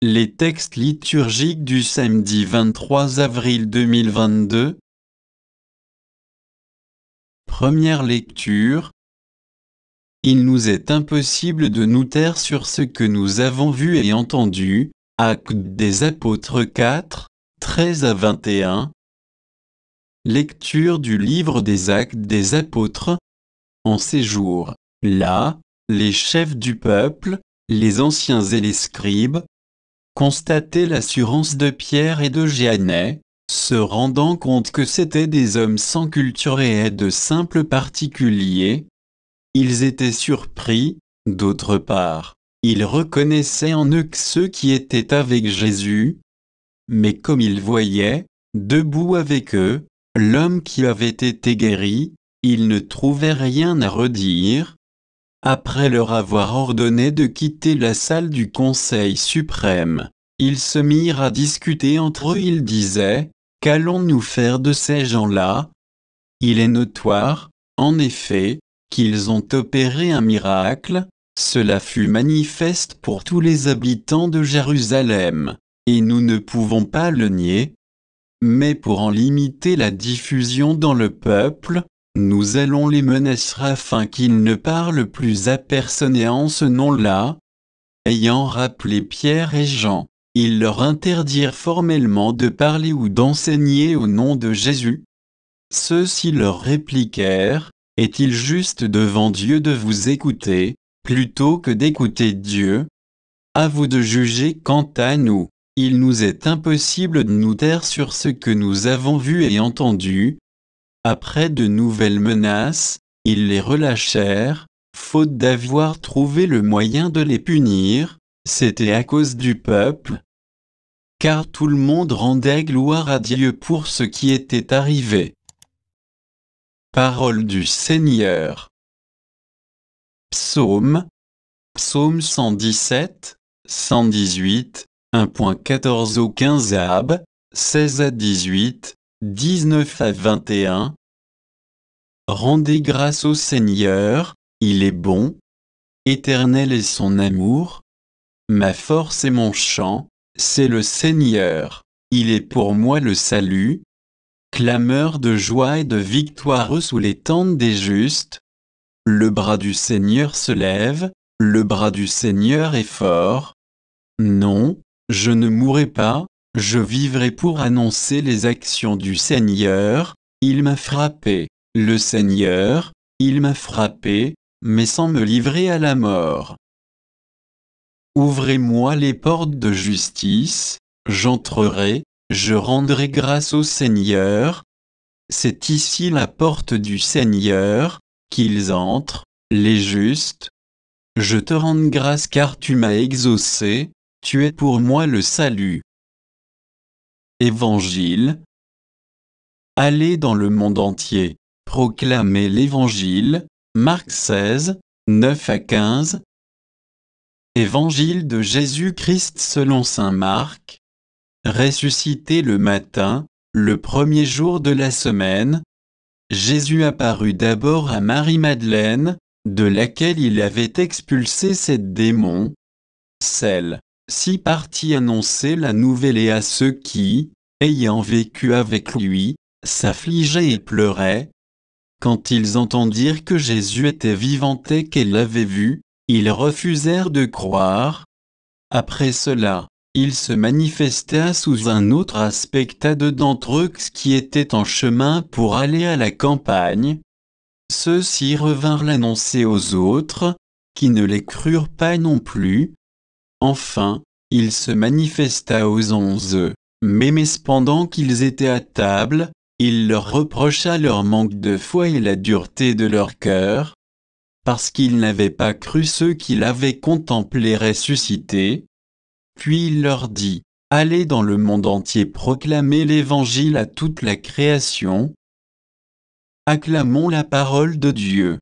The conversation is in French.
Les textes liturgiques du samedi 23 avril 2022 Première lecture Il nous est impossible de nous taire sur ce que nous avons vu et entendu, Actes des Apôtres 4, 13 à 21 Lecture du livre des Actes des Apôtres En ces jours, là, les chefs du peuple, les anciens et les scribes, constater l'assurance de Pierre et de Jeannet, se rendant compte que c'étaient des hommes sans culture et de simples particuliers. Ils étaient surpris, d'autre part, ils reconnaissaient en eux ceux qui étaient avec Jésus, mais comme ils voyaient, debout avec eux, l'homme qui avait été guéri, ils ne trouvaient rien à redire, après leur avoir ordonné de quitter la salle du Conseil suprême, ils se mirent à discuter entre eux. Ils disaient, Qu'allons-nous faire de ces gens-là Il est notoire, en effet, qu'ils ont opéré un miracle, cela fut manifeste pour tous les habitants de Jérusalem, et nous ne pouvons pas le nier. Mais pour en limiter la diffusion dans le peuple, nous allons les menacer afin qu'ils ne parlent plus à personne et en ce nom-là, ayant rappelé Pierre et Jean, ils leur interdirent formellement de parler ou d'enseigner au nom de Jésus. Ceux-ci leur répliquèrent, Est-il juste devant Dieu de vous écouter, plutôt que d'écouter Dieu À vous de juger quant à nous. Il nous est impossible de nous taire sur ce que nous avons vu et entendu, après de nouvelles menaces, ils les relâchèrent, faute d'avoir trouvé le moyen de les punir, c'était à cause du peuple, car tout le monde rendait gloire à Dieu pour ce qui était arrivé. Parole du Seigneur. Psaume. Psaume 117, 118, 1.14 au 15 ab, 16 à 18, 19 à 21, Rendez grâce au Seigneur, il est bon, éternel est son amour, ma force et mon chant, c'est le Seigneur, il est pour moi le salut, clameur de joie et de victoire sous les tentes des justes, le bras du Seigneur se lève, le bras du Seigneur est fort, non, je ne mourrai pas, je vivrai pour annoncer les actions du Seigneur, il m'a frappé. Le Seigneur, il m'a frappé, mais sans me livrer à la mort. Ouvrez-moi les portes de justice, j'entrerai, je rendrai grâce au Seigneur. C'est ici la porte du Seigneur, qu'ils entrent, les justes. Je te rends grâce car tu m'as exaucé, tu es pour moi le salut. Évangile Allez dans le monde entier. Proclamer l'Évangile, Marc 16, 9 à 15. Évangile de Jésus-Christ selon Saint Marc. Ressuscité le matin, le premier jour de la semaine, Jésus apparut d'abord à Marie-Madeleine, de laquelle il avait expulsé sept démons. Celle, ci partie annoncer la nouvelle et à ceux qui, ayant vécu avec lui, s'affligeaient et pleuraient, quand ils entendirent que Jésus était vivant et qu'elle l'avait vu, ils refusèrent de croire. Après cela, il se manifesta sous un autre aspect à deux d'entre eux qui étaient en chemin pour aller à la campagne. Ceux-ci revinrent l'annoncer aux autres, qui ne les crurent pas non plus. Enfin, il se manifesta aux onze, mais, mais pendant qu'ils étaient à table, il leur reprocha leur manque de foi et la dureté de leur cœur, parce qu'ils n'avaient pas cru ceux qu'il avait contemplés ressuscités. Puis il leur dit, Allez dans le monde entier proclamer l'Évangile à toute la création. Acclamons la parole de Dieu.